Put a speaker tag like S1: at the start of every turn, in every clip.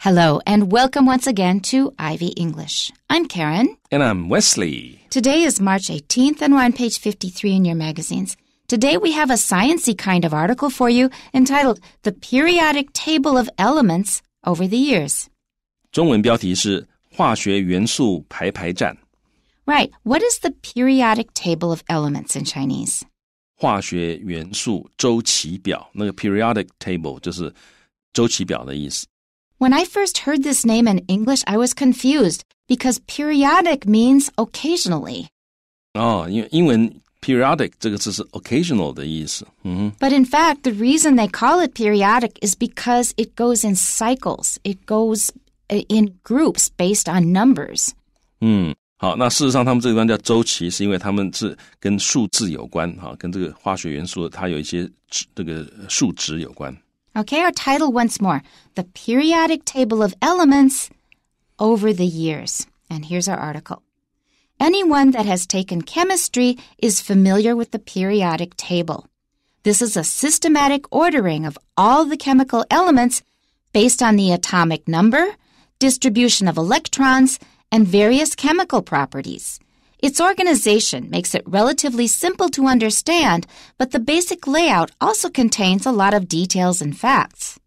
S1: Hello, and welcome once again to Ivy English. I'm Karen.
S2: And I'm Wesley.
S1: Today is March 18th, and we're on page 53 in your magazines. Today we have a sciency kind of article for you entitled The Periodic Table of Elements Over the
S2: Years. 中文标题是化学元素排排站.
S1: Right. What is the periodic table of elements in Chinese?
S2: 化学元素周期表，那个 periodic table 就是周期表的意思。
S1: when I first heard this name in English, I was confused because periodic means occasionally.
S2: even oh, periodic 这个字是 occasional
S1: But in fact, the reason they call it periodic is because it goes in cycles. It goes uh, in groups based on numbers. Okay, our title once more The Periodic Table of Elements Over the Years. And here's our article. Anyone that has taken chemistry is familiar with the periodic table. This is a systematic ordering of all the chemical elements based on the atomic number, distribution of electrons, and various chemical properties. Its organization makes it relatively simple to understand, but the basic layout also contains a lot of details and facts.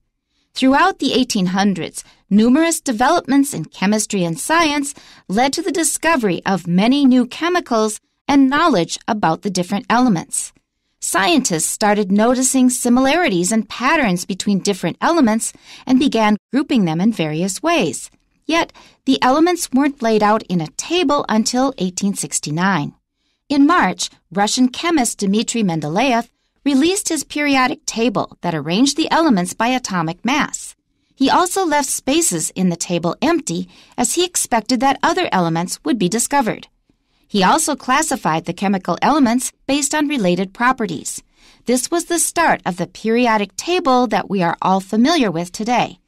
S1: Throughout the 1800s, numerous developments in chemistry and science led to the discovery of many new chemicals and knowledge about the different elements. Scientists started noticing similarities and patterns between different elements and began grouping them in various ways. Yet, the elements weren't laid out in a table until 1869. In March, Russian chemist Dmitri Mendeleev released his periodic table that arranged the elements by atomic mass. He also left spaces in the table empty as he expected that other elements would be discovered. He also classified the chemical elements based on related properties. This was the start of the periodic table that we are all familiar with today.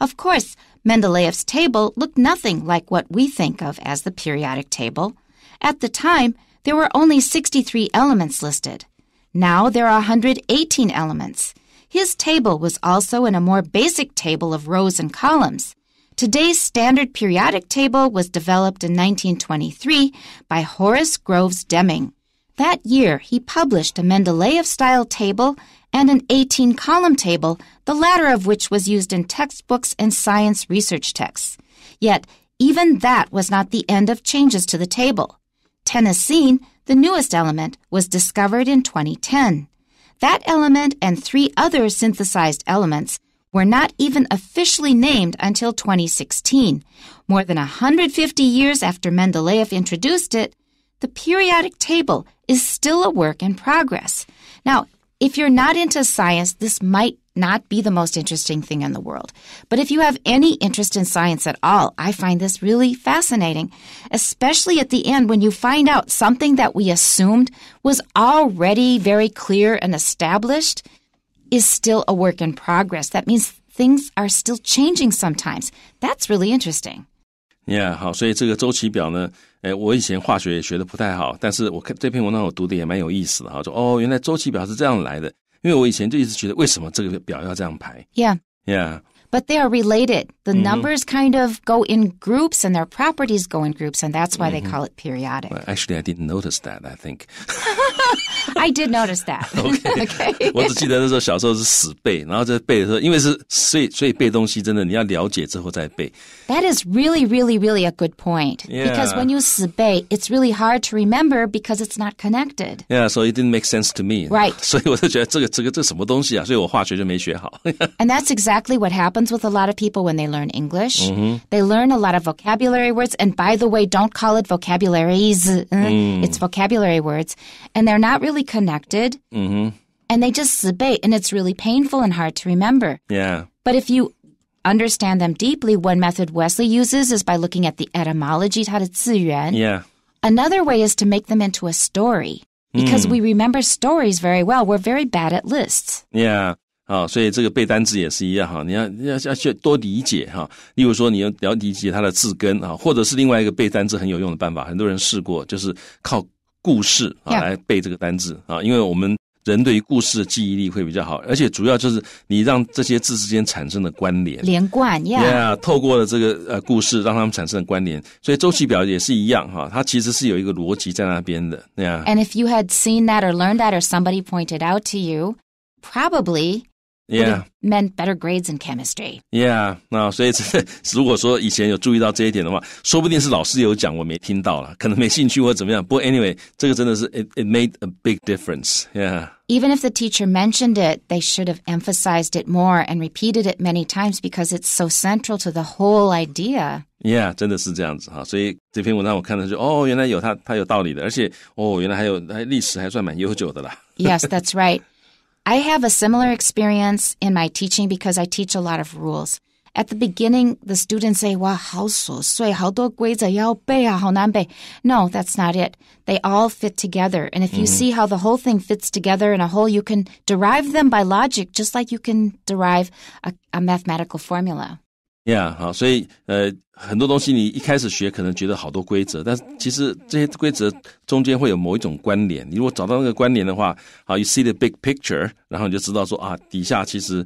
S1: Of course, Mendeleev's table looked nothing like what we think of as the periodic table. At the time, there were only 63 elements listed. Now there are 118 elements. His table was also in a more basic table of rows and columns. Today's standard periodic table was developed in 1923 by Horace Groves Deming. That year, he published a Mendeleev style table and an 18 column table, the latter of which was used in textbooks and science research texts. Yet, even that was not the end of changes to the table. Tennessine, the newest element, was discovered in 2010. That element and three other synthesized elements were not even officially named until 2016. More than 150 years after Mendeleev introduced it, the periodic table is still a work in progress. Now, if you're not into science, this might not be the most interesting thing in the world. But if you have any interest in science at all, I find this really fascinating, especially at the end when you find out something that we assumed was already very clear and established is still a work in progress. That means things are still changing sometimes. That's really interesting.
S2: Yeah，好，所以这个周期表呢，哎，我以前化学也学的不太好，但是我看这篇文章我读的也蛮有意思的哈。说哦，原来周期表是这样来的，因为我以前就一直觉得为什么这个表要这样排。Yeah. Yeah.
S1: but they are related. The mm-hmm. numbers kind of go in groups and their properties go in groups, and that's why mm-hmm. they call it periodic. Well,
S2: actually, I didn't notice that, I think.
S1: I did notice that. OK，, okay. 我只记得
S2: 那时候小时候是死背，然后在背的时候，因为是所以所以背东西真的你要了解之后再背。
S1: That is really, really, really a good point. Yeah. Because when you 死背, it's really hard to remember because it's not connected.
S2: Yeah, so it didn't make sense to me. Right. 所以我就觉得这个这个这什么东西啊？所以我化学就没学好。
S1: and that's exactly what happened happens with a lot of people when they learn English. Mm-hmm. They learn a lot of vocabulary words. And by the way, don't call it vocabularies. Uh, mm. It's vocabulary words. And they're not really connected. Mm-hmm. And they just debate. And it's really painful and hard to remember. Yeah. But if you understand them deeply, one method Wesley uses is by looking at the etymology, 它的字源. Yeah. Another way is to make them into a story because mm. we remember stories very well. We're very bad at lists.
S2: Yeah. 啊，所以这个背单词也是一样哈，你要要要去多理解哈。例如说，你要理解它的字根啊，或者是另外一个背单词很有用的办法，很多人试过，就是靠故事啊来背这个单字啊。因为我们人对于故事的记忆力会比较好，而且主要就是你让这些字之间产生的关联，
S1: 连贯呀，
S2: 透过了这个呃故事，让他们产生关联。所以周期表也是一样哈，它其实是有一个逻辑在那边的那呀。And
S1: if you had seen that or learned that or somebody pointed out to you, probably Yeah, meant better grades in chemistry.
S2: Yeah，那、no, 所以如果说以前有注意到这一点的话，说不定是老师有讲，我没听到了，可能没兴趣或怎么样。不过 anyway，这个真的是 it it made a big difference. Yeah.
S1: Even if the teacher mentioned it, they should have emphasized it more and repeated it many times because it's so central to the whole idea.
S2: Yeah，真的是这样子哈，所以这篇文章我看到就哦，原来有它，它有道理的，而且哦，原来还有还历史还算蛮悠久的啦。yes,
S1: that's right. I have a similar experience in my teaching because I teach a lot of rules. At the beginning, the students say, wow, 好琐碎,好多规则要背啊,好难背. No, that's not it. They all fit together. And if you mm-hmm. see how the whole thing fits together in a whole, you can derive them by logic, just like you can derive a, a mathematical formula.
S2: Yeah，好，所以呃，很多东西你一开始学，可能觉得好多规则，但是其实这些规则中间会有某一种关联。你如果找到那个关联的话，好，you see the big picture，然后你就知道说啊，底下其实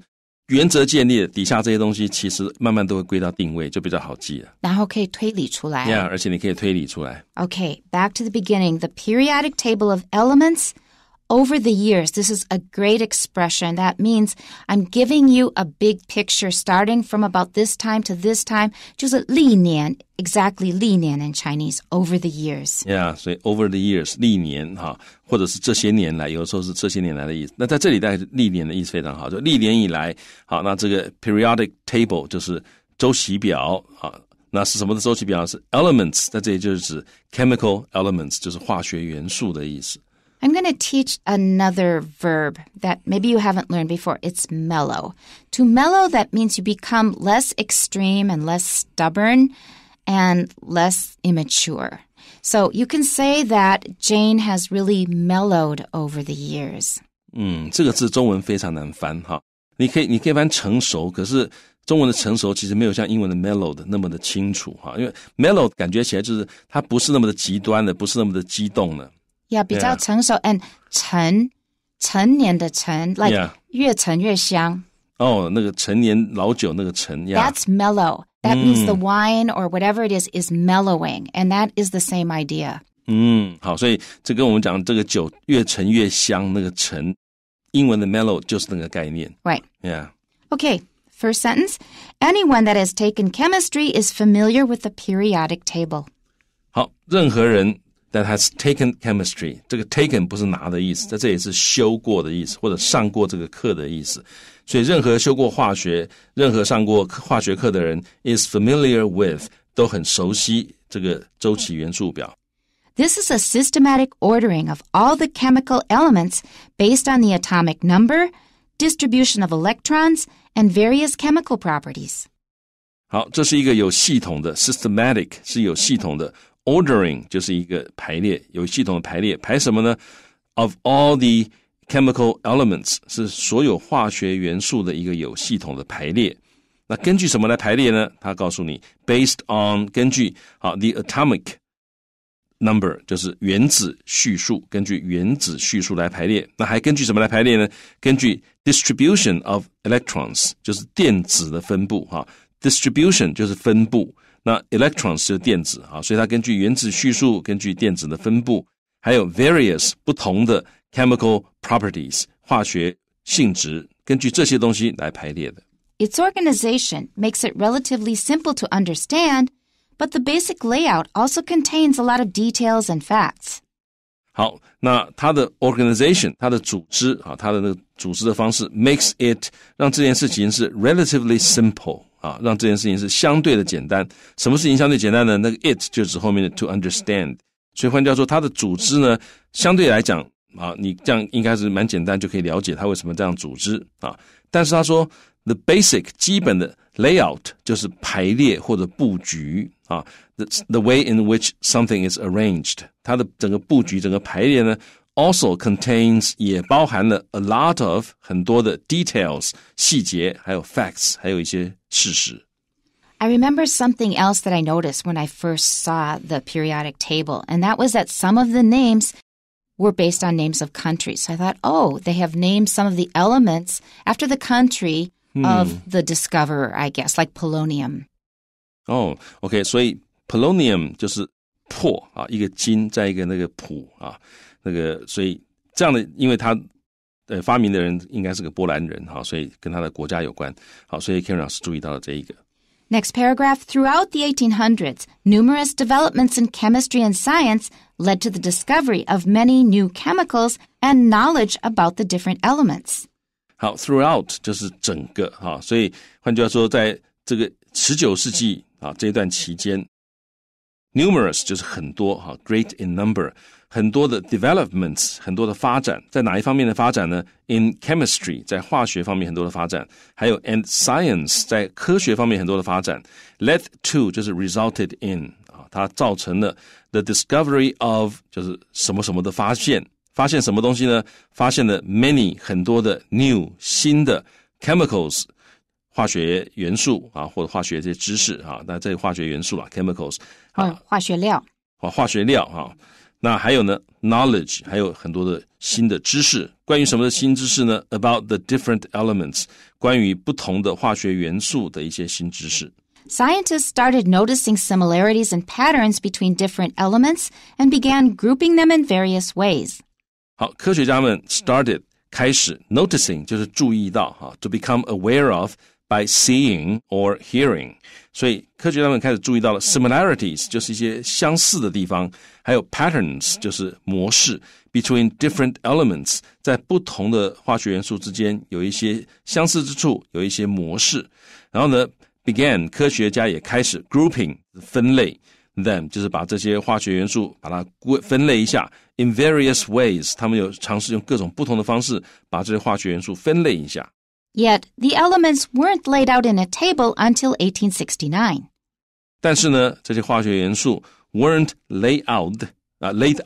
S2: 原则建立，底下这些东西其实慢慢都会归到定位，就比较好记了。
S1: 然后可以推理出来。Yeah，
S2: 而且你可以推理出来。
S1: Okay，back to the beginning，the periodic table of elements. over the years, this is a great expression. That means I'm giving you a big picture starting from about this time to this time. 就是历年, exactly 历年 in Chinese, over the years.
S2: Yeah, So over the years, 历年哈，或者是这些年来，有时候是这些年来的意思。那在这里，大概历年的意思非常好，就历年以来，好，那这个 periodic table 就是周期表啊。那是什么的周期表？是 elements，那这里就是指 chemical elements，就是化学元素的意思。
S1: I'm going to teach another verb that maybe you haven't learned before. It's mellow. To mellow, that means you become less extreme and less stubborn and less immature. So you can say that Jane has really mellowed over the years.
S2: 嗯，这个字中文非常难翻哈。你可以，你可以翻成熟，可是中文的成熟其实没有像英文的感觉起来就是它不是那么的极端的，不是那么的激动的。
S1: yeah，比较成熟 and 陈成年的陈，like 越陈越香。
S2: 哦，那个陈年老酒那个陈，yeah. That's
S1: mellow. That means the wine or whatever it is is mellowing, and that is the same idea.
S2: 嗯，好，所以这跟我们讲这个酒越陈越香，那个陈，英文的 Yeah.
S1: Okay. First sentence. Anyone that has taken chemistry is familiar with the periodic table.
S2: 好，任何人 that has taken chemistry，这个 taken 不是拿的意思，在这里是修过的意思，或者上过这个课的意思。所以，任何修过化学、任何上过化学课的人，is familiar with 都很熟悉这个周期元素表。
S1: This is a systematic ordering of all the chemical elements based on the atomic number, distribution of electrons, and various chemical properties.
S2: 好，这是一个有系统的 systematic 是有系统的 Ordering 就是一个排列，有系统的排列。排什么呢？Of all the chemical elements 是所有化学元素的一个有系统的排列。那根据什么来排列呢？它告诉你，based on 根据好 the atomic number 就是原子序数，根据原子序数来排列。那还根据什么来排列呢？根据 distribution of electrons 就是电子的分布哈，distribution 就是分布。那 electrons 是电子啊，所以它根据原子序数，根据电子的分布，还有 various 不同的 chemical properties 化学性质，根据这些东西来排列的。
S1: Its organization makes it relatively simple to understand, but the basic layout also contains a lot of details and facts.
S2: 好，那它的 makes it 让这件事情是 relatively simple 啊，让这件事情是相对的简单。什么事情相对简单呢？那个 it 就指后面的 to understand。所以换句话说，它的组织呢，相对来讲啊，你这样应该是蛮简单，就可以了解它为什么这样组织啊。但是他说，the basic 基本的 layout 就是排列或者布局啊。the the way in which something is arranged，它的整个布局、整个排列呢？also contains 也包含了 a lot of 很多的 details 细节，还有 facts，还有一些事实。
S1: I remember something else that I noticed when I first saw the periodic table, and that was that some of the names were based on names of countries. So I thought, oh, they have named some of the elements after the country hmm. of the discoverer, I guess, like polonium.
S2: Oh, okay. So polonium 就是破啊，一个金在一个那个普啊。那个所以这样的，因为他呃发明的人应该是个波兰人哈，所以跟他的国家有关。好，所以 Karen 老师注意到了这一个。
S1: Next paragraph Throughout the 1800s, numerous developments in chemistry and science led to the discovery of many new chemicals and knowledge about the different elements.
S2: 好，throughout 就是整个哈，所以换句话说，在这个十九世纪啊这一段期间 numerous 就是很多哈，great in number，很多的 developments，很多的发展，在哪一方面的发展呢？In chemistry，在化学方面很多的发展，还有 and science，在科学方面很多的发展。Led to 就是 resulted in 啊，它造成了 the discovery of 就是什么什么的发现，发现什么东西呢？发现了 many 很多的 new 新的 chemicals。化学元素啊，或者化学这些知识啊，那这些化学元素啊，chemicals 啊、嗯，化学料啊，化学料啊，那还有呢，knowledge，还有很多的新的知识。关于什么的新知识呢？About the different elements，关于不同的化学元素的一些新知识。
S1: Scientists started noticing similarities and patterns between different elements and began grouping them in various ways.
S2: 好，科学家们 started 开始 noticing 就是注意到哈，to become aware of。by seeing or hearing。所以科学家们开始注意到了 similarities，就是一些相似的地方，还有 patterns，就是模式 between different elements，在不同的化学元素之间有一些相似之处，有一些模式。然后呢，began 科学家也开始 grouping 分类。them 就是把这些化学元素把它归分类一下，in various ways，他们有尝试用各种不同的方式把这些化学元素分类一下。
S1: Yet the elements weren't laid out in a table until 1869.
S2: weren't laid out 啊，laid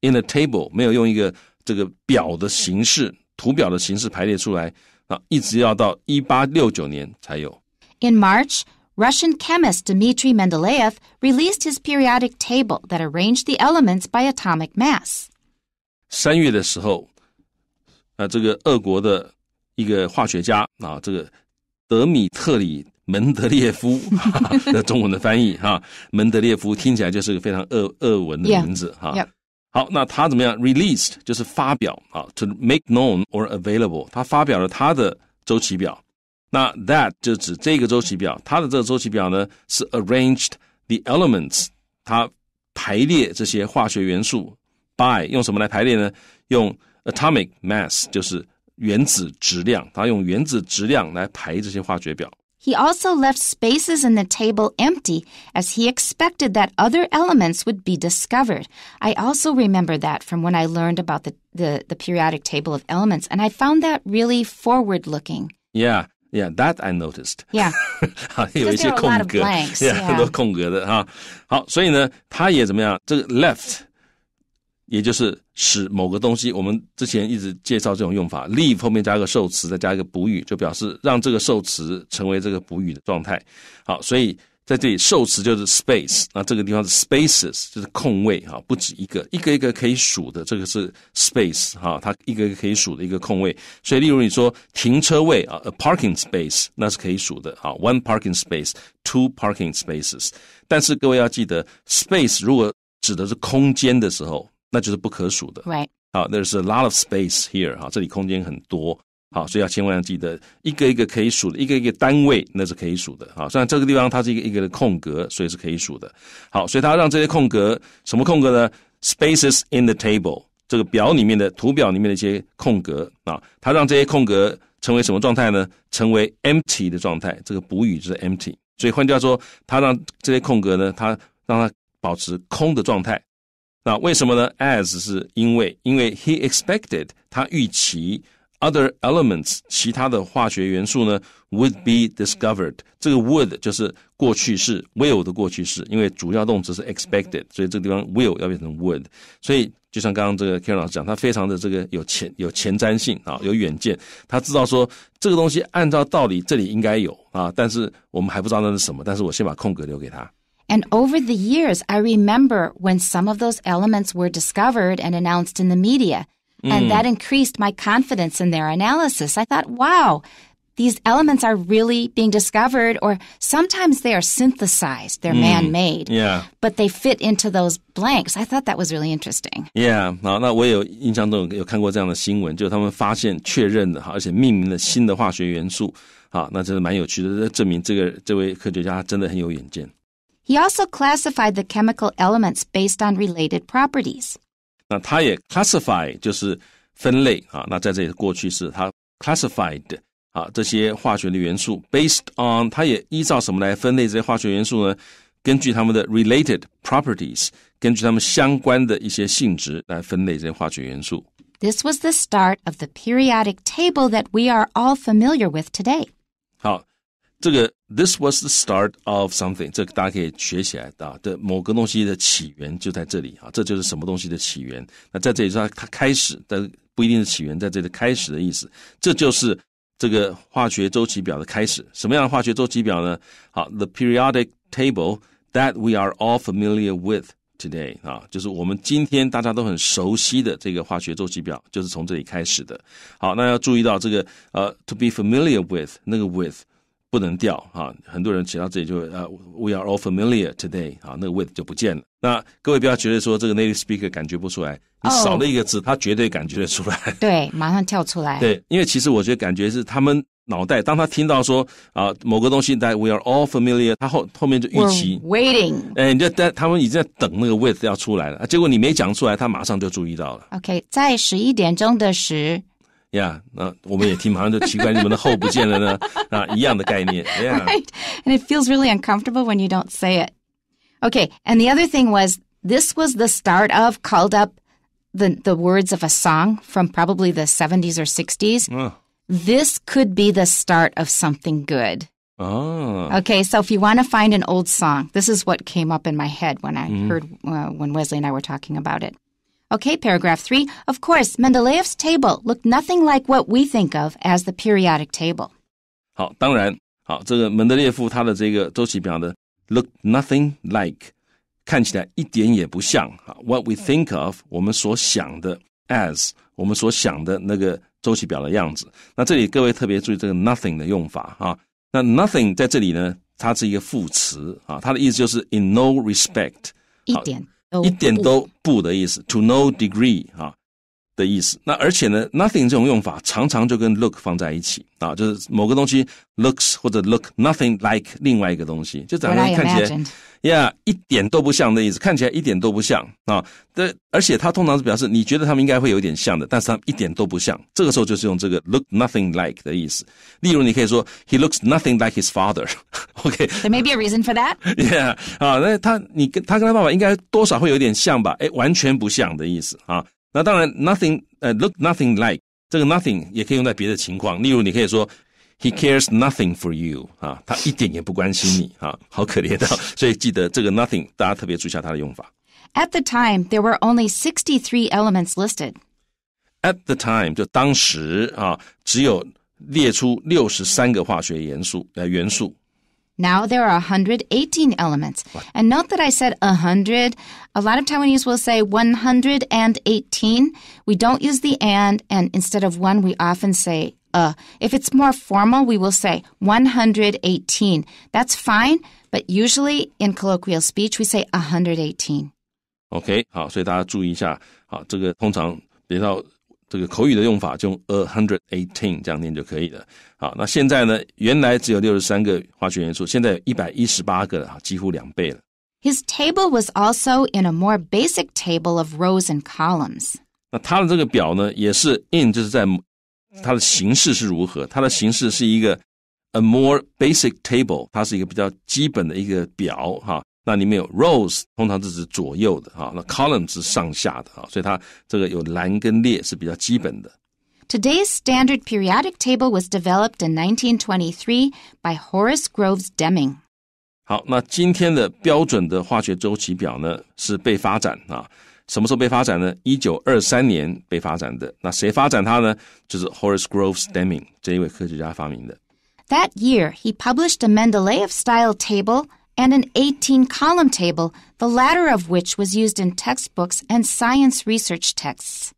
S2: in a table，没有用一个这个表的形式、图表的形式排列出来啊，一直要到一八六九年才有。
S1: In March. Russian chemist Dmitry Mendeleev released his periodic table that arranged the elements by atomic mass.
S2: 三月的时候，啊，这个俄国的一个化学家啊，这个德米特里·门德列夫的 中文的翻译哈，门德列夫听起来就是个非常俄俄文的名字哈。好，那他怎么样？released 就是发表啊，to make known or available，他发表了他的周期表。那 that 就指这个周期表，他的这个周期表呢是 arranged the elements，它排列这些化学元素。by 用什么来排列呢？用 atomic mass also
S1: left spaces in the table empty as he expected that other elements would be discovered. I also remember that from when I learned about the, the, the periodic table of elements, and I found that really forward looking.
S2: Yeah. Yeah, that I noticed. Yeah, of Yeah，好，有一些空格，yeah，很多空格的哈。好，所以呢，他也怎么样？这个 left 也就是使某个东西，我们之前一直介绍这种用法，leave 后面加个受词，再加一个补语，就表示让这个受词成为这个补语的状态。好，所以在这里受词就是 space，那这个地方是 spaces，就是空位哈，不止一个，一个一个可以数的，这个是 space 哈，它一个一个可以数的一个空位。所以，例如你说停车位啊，a parking space，那是可以数的啊，one parking space，two parking spaces。但是各位要记得，space 如果指的是空间的时候。那就是不可数的，对，好，那就是 a lot of space here 哈，这里空间很多，好，所以要千万要记得，一个一个可以数的，一个一个单位那是可以数的，好，虽然这个地方它是一个一个的空格，所以是可以数的，好，所以他让这些空格什么空格呢？spaces in the table，这个表里面的图表里面的一些空格啊，他让这些空格成为什么状态呢？成为 empty 的状态，这个补语就是 empty，所以换句话说，他让这些空格呢，他让它保持空的状态。那为什么呢？As 是因为，因为 he expected 他预期 other elements 其他的化学元素呢 would be discovered。这个 would 就是过去式 will 的过去式，因为主要动词是 expected，所以这个地方 will 要变成 would。所以就像刚刚这个 k a r e n 老师讲，他非常的这个有前有前瞻性啊，有远见，他知道说这个东西按照道理这里应该有啊，但是我们还不知道那是什么，但是我先把空格留给他。
S1: And over the years, I remember when some of those elements were discovered and announced in the media. Mm. And that increased my confidence in their analysis. I thought, wow, these elements are really being discovered, or sometimes they are synthesized, they're mm. man made. Yeah. But they fit into those blanks. I thought that was really interesting.
S2: Yeah. Yeah，好，那我有印象中有看过这样的新闻，就是他们发现、确认的，而且命名了新的化学元素。好，那真的蛮有趣的，证明这个这位科学家真的很有远见。he
S1: also classified the chemical elements based on related properties.
S2: 那他也 classify 就是分类啊，那在这里过去式，他 classified 啊这些化学的元素 based on，他也依照什么来分类这些化学元素呢？根据它们的 related properties，根据它们相关的一些性质来分类这些化学元素。
S1: This was the start of the periodic table that we are all familiar with today.
S2: 好，这个 this was the start of something，这个大家可以学起来的啊。这某个东西的起源就在这里啊，这就是什么东西的起源。那在这里它它开始，但不一定是起源，在这里开始的意思。这就是这个化学周期表的开始。什么样的化学周期表呢？好，the periodic table that we are all familiar with today 啊，就是我们今天大家都很熟悉的这个化学周期表，就是从这里开始的。好，那要注意到这个呃，to be familiar with 那个 with。不能掉哈，很多人写到这里就呃，we are all familiar today 啊，那个 with 就不见了。那各位不要觉得说这个 native speaker 感觉不出来，你少了一个字，他绝对感觉得出来。
S1: 对，马上跳出来。对，
S2: 因为其实我觉得感觉是他们脑袋，当他听到说啊某个东西在 we are all familiar，他后后面就预期 waiting，哎，你就在他们已经在等那个 with 要出来了，结果你没讲出来，他马上就注意到了。
S1: OK，在十一点钟的时。
S2: Yeah, right. And
S1: it feels really uncomfortable when you don't say it. Okay, and the other thing was this was the start of called up the the words of a song from probably the 70s or 60s. This could be the start of something good.
S2: Oh.
S1: Okay, so if you want to find an old song, this is what came up in my head when I mm. heard uh, when Wesley and I were talking about it. Okay, paragraph three. Of course, Mendeleev's table looked nothing like what we think of as the periodic table.
S2: 好，当然，好，这个门德列夫他的这个周期表呢，look nothing like，看起来一点也不像啊。What we think of，我们所想的 as，我们所想的那个周期表的样子。那这里各位特别注意这个 nothing 的用法啊。那 nothing 在这里呢，它是一个副词啊，它的意思就是 in no respect，
S1: 一点一点都
S2: 不的意思，to no degree 哈的意思。那而且呢，nothing 这种用法常常就跟 look 放在一起啊，就是某个东西 looks 或者 look nothing like 另外一个东西，就长得看起来，yeah，一点都不像的意思，看起来一点都不像啊。对，而且它通常是表示你觉得他们应该会有点像的，但是他们一点都不像。这个时候就是用这个 look nothing like 的意思。例如，你可以说，He looks nothing like his father。
S1: may be a reason for that。
S2: Yeah，啊，那他你跟他跟他爸爸应该多少会有点像吧？哎，完全不像的意思啊。那当然，nothing，呃，look nothing like 这个 nothing 也可以用在别的情况，例如你可以说 he cares nothing for you 啊，他一点也不关心你啊，好可怜的。所以记得这个 nothing，大家特别注意一下它的用法。
S1: At the time, there were only sixty-three elements listed.
S2: At the time，就当时啊，只有列出六十三个化学元素呃元素。
S1: now there are 118 elements. And note that I said 100. A lot of Taiwanese will say 118. We don't use the and, and instead of one, we often say uh. If it's more formal, we will say 118. That's fine, but usually in colloquial speech, we say 118.
S2: OK，好，所以大家注意一下，好，这个通常别到这个口语的用法就用 a hundred eighteen 这样念就可以了。好，那现在呢，原来只有六十三个化学元素，现在一百一十八个了，几乎两倍了。
S1: His table was also in a more basic table of rows and columns。
S2: 那他的这个表呢，也是 in 就是在它的形式是如何？它的形式是一个 a more basic table，它是一个比较基本的一个表，哈。那里面有 rows，通常是指左右的哈，那 column 是上下的哈，所以它这个有栏跟列是比较基本的。
S1: Today's standard periodic table was developed in 1923 by Horace Groves Deming.
S2: 好，那今天的标准的化学周期表呢，是被发展啊，什么时候被发展呢？一九二三年被发展的。那谁发展它呢？就是 Horace Groves Deming 这一位科学家发明的。
S1: That year, he published a Mendeleev style table and an 18 column table, the latter of which was used in textbooks and science research texts.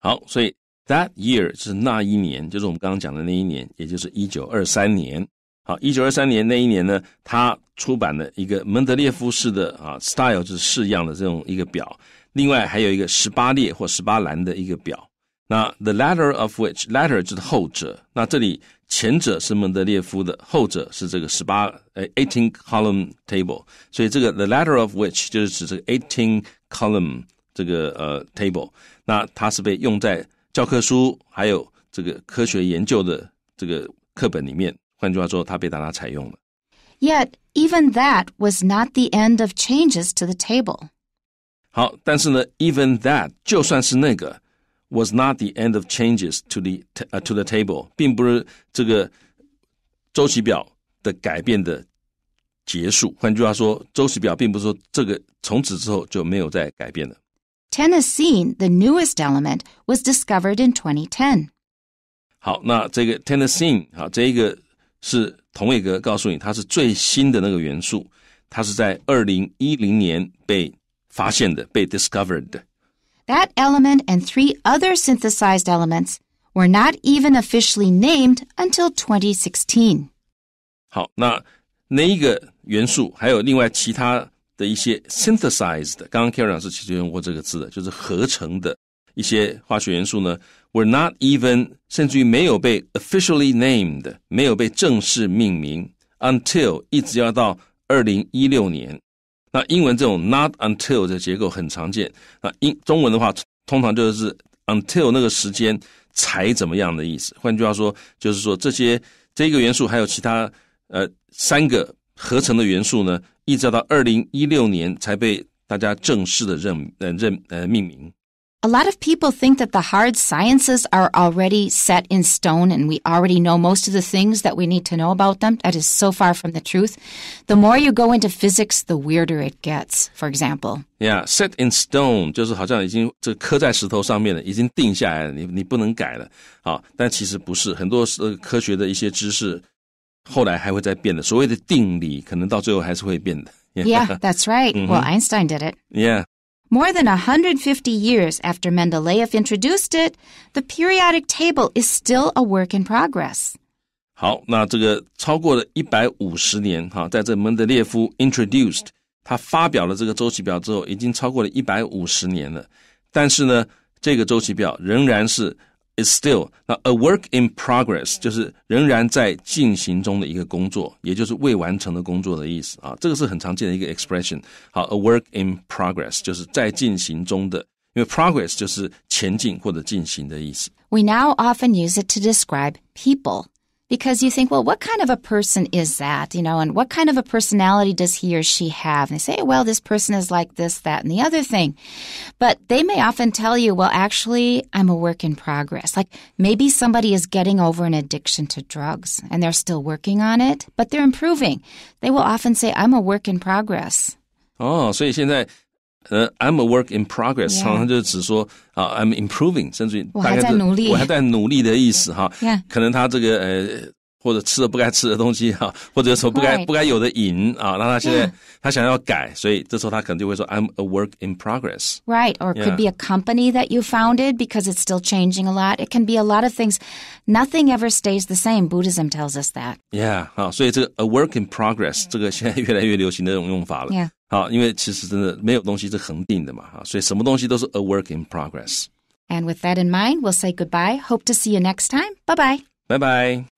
S2: 好，所以 that year 就是那一年，就是我们刚刚讲的那一年，也就是一九二三年。好，一九二三年那一年呢，他出版了一个门德列夫式的啊 style，就是式样的这种一个表。另外还有一个十八列或十八栏的一个表。那 the latter of which latter 就是后者，那这里前者是门德列夫的，后者是这个十八呃 eighteen column table，所以这个 the latter of which 就是指这个 eighteen column 这个呃 table，那它是被用在教科书还有这个科学研究的这个课本里面。换句话说，它被大家采用了。
S1: Yet even that was not the end of changes to the table。
S2: 好，但是呢，even that 就算是那个。was not the end of changes to the uh, to the table，并不是这个周期表的改变的结束。换句话说，周期表并不是说这个从此之后就没有再改变了。
S1: Tennessine, the newest element, was discovered in 2010.
S2: 好，那这个 Tennessine discovered 的。
S1: that element and three other synthesized elements were not even officially named until 2016.
S2: 好，那那一个元素还有另外其他的一些 synthesized，刚刚 not even 甚至于没有被 officially named，没有被正式命名，until 一直要到二零一六年那英文这种 not until 的结构很常见，那英中文的话，通常就是 until 那个时间才怎么样的意思。换句话说，就是说这些这一个元素，还有其他呃三个合成的元素呢，一直到二零一六年才被大家正式的认呃认呃命名。
S1: A lot of people think that the hard sciences are already set in stone and we already know most of the things that we need to know about them. That is so far from the truth. The more you go into physics, the weirder it gets, for example.
S2: Yeah, set in stone yeah that's
S1: right. Well, Einstein did it. Yeah. More than 150 years after Mendeleev introduced it, the periodic table is still a work in progress.
S2: 好，那这个超过了一百五十年，哈，在这门德列夫 introduced 他发表了这个周期表之后，已经超过了一百五十年了。但是呢，这个周期表仍然是 is still 那 a work in progress 就是仍然在进行中的一个工作，也就是未完成的工作的意思啊。这个是很常见的一个 expression。好，a work in progress 就是在进行中的，因为 progress 就是前进或者进行的意思。
S1: We now often use it to describe people because you think, well, what kind of a person is that? You know, and what kind of a personality does he or she have? And they say, well, this person is like this, that, and the other thing. But they may often tell you, well, actually, I'm a work in progress. Like maybe somebody is getting over an addiction to drugs and they're still working on it, but they're improving. They will often say, I'm a work in progress.
S2: 哦，所以现在 oh, 呃，I'm a work in progress，常常就是指说啊，I'm improving，甚至于我还在努力，我还在努力的意思哈。可能他这个呃，或者吃了不该吃的东西哈，或者说不该不该有的瘾啊，让他现在他想要改，所以这时候他可能就会说 I'm a work in progress。
S1: Right, or it could be a company that you founded because it's still changing a lot. It can be a lot of things. Nothing ever stays the same. Buddhism tells us that.
S2: Yeah，啊，所以这个 a work in progress 这个现在越来越流行的这种用法了。Yeah. 好，因为其实真的没有东西是恒定的嘛，哈，所以什么东西都是 a work in progress。
S1: And with that in mind, we'll say goodbye. Hope to see you next time. Bye bye.
S2: Bye bye.